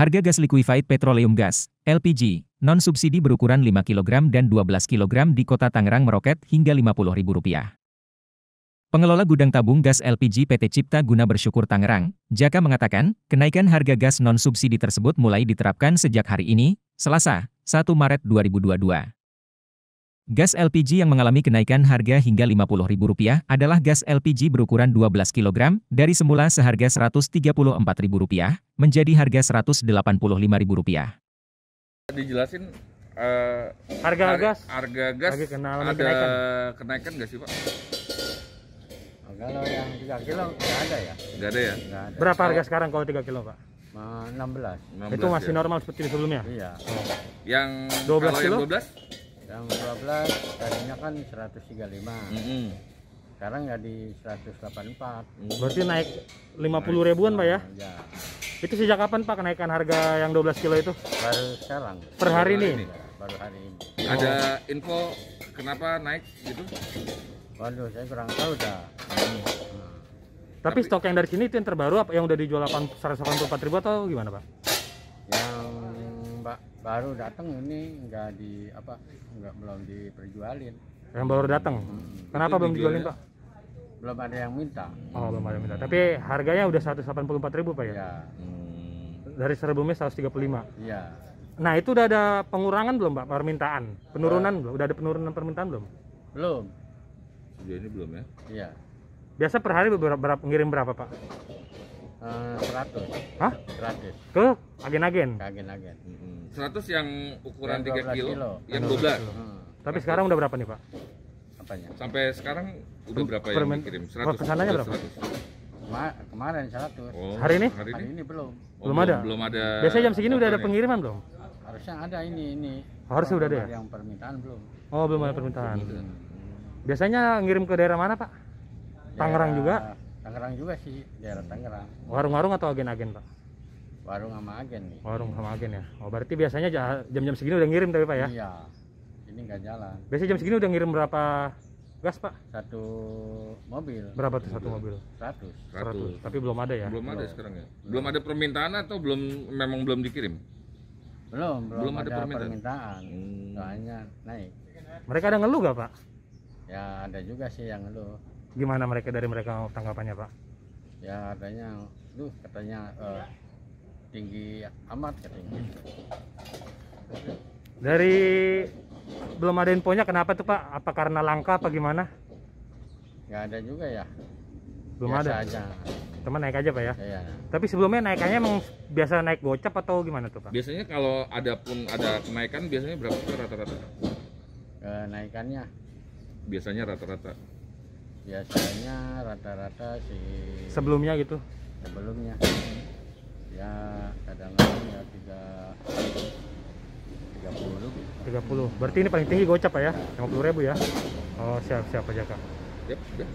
Harga gas liquefied petroleum gas, LPG, non-subsidi berukuran 5 kg dan 12 kg di kota Tangerang meroket hingga Rp50.000. Pengelola gudang tabung gas LPG PT Cipta Guna Bersyukur Tangerang, Jaka mengatakan, kenaikan harga gas non-subsidi tersebut mulai diterapkan sejak hari ini, Selasa, 1 Maret 2022. Gas LPG yang mengalami kenaikan harga hingga Rp50.000 adalah gas LPG berukuran 12 kg, dari semula seharga Rp134.000, menjadi harga Rp185.000. Dijelasin uh, harga, har gas, harga gas lagi kenal, ada kenaikan. kenaikan gak sih Pak? Kalau yang 3 kilo nggak ada ya? Nggak ada ya? Nggak ada. Berapa harga sekarang kalau 3 kilo Pak? 16. 16 itu masih ya? normal seperti sebelumnya? Iya. Oh. Yang 12 kilo? Yang 12? yang 12 tadinya kan 135 mm -hmm. sekarang nggak di 184 berarti naik 50 ribuan pak ya? ya itu sejak kapan pak kenaikan harga yang 12 kilo itu? baru sekarang per hari ini? ini? Iya, baru hari ini oh. ada info kenapa naik gitu? waduh saya kurang tahu dah hmm. tapi, tapi stok yang dari sini itu yang terbaru apa yang udah dijual 84 184 ribu atau gimana pak? yang mbak baru datang ini nggak di apa nggak belum diperjualin yang baru datang hmm. kenapa itu belum dijualin pak belum ada yang minta oh belum ada yang minta tapi harganya udah 184 ribu pak ya, ya. Hmm. dari mes 135 iya nah itu udah ada pengurangan belum pak permintaan penurunan belum udah ada penurunan permintaan belum belum sejauh ini belum ya iya biasa per hari berapa, berapa ngirim berapa pak uh, eh, 100 hah 100 ke agen-agen agen-agen hmm 100 yang ukuran tiga 3 kilo, kilo yang 12 kilo. Hmm. tapi sekarang udah berapa nih pak? apanya? sampai sekarang udah berapa Permen, yang dikirim? 100 kesananya berapa? kemarin 100 oh, hari ini? hari ini? hari ini belum oh, belum ada? belum ada biasanya jam segini udah ada pengiriman belum? harusnya ada ini ini harusnya udah ada ya? yang permintaan belum oh belum ada permintaan hmm. biasanya ngirim ke daerah mana pak? Tangerang juga? Tangerang juga sih daerah Tangerang warung-warung atau agen-agen pak? warung sama agen nih warung sama agen ya oh berarti biasanya jam-jam segini udah ngirim tapi pak ya iya ini enggak jalan biasanya jam segini udah ngirim berapa gas pak satu mobil berapa tuh satu mobil seratus seratus tapi belum ada ya belum, belum ada sekarang ya belum. belum ada permintaan atau belum memang belum dikirim belum belum, belum ada, ada permintaan, permintaan. Hmm. soalnya naik mereka ada ngeluh gak pak ya ada juga sih yang ngeluh gimana mereka dari mereka tanggapannya pak ya adanya lu katanya uh, tinggi amat katanya Dari belum ada infonya kenapa tuh Pak? Apa karena langka apa gimana? Gak ada juga ya. Belum biasa ada. Aja. Teman naik aja Pak ya. Iya. Tapi sebelumnya naikannya emang biasa naik gocap atau gimana tuh Pak? Biasanya kalau ada pun ada kenaikan biasanya berapa sih rata-rata? Eh, naikannya? Biasanya rata-rata. Biasanya rata-rata sih. Sebelumnya gitu? Sebelumnya ya kadang-kadang ya tiga tiga puluh berarti ini paling tinggi gocap ya lima puluh ribu ya oh siap siap aja kak yep.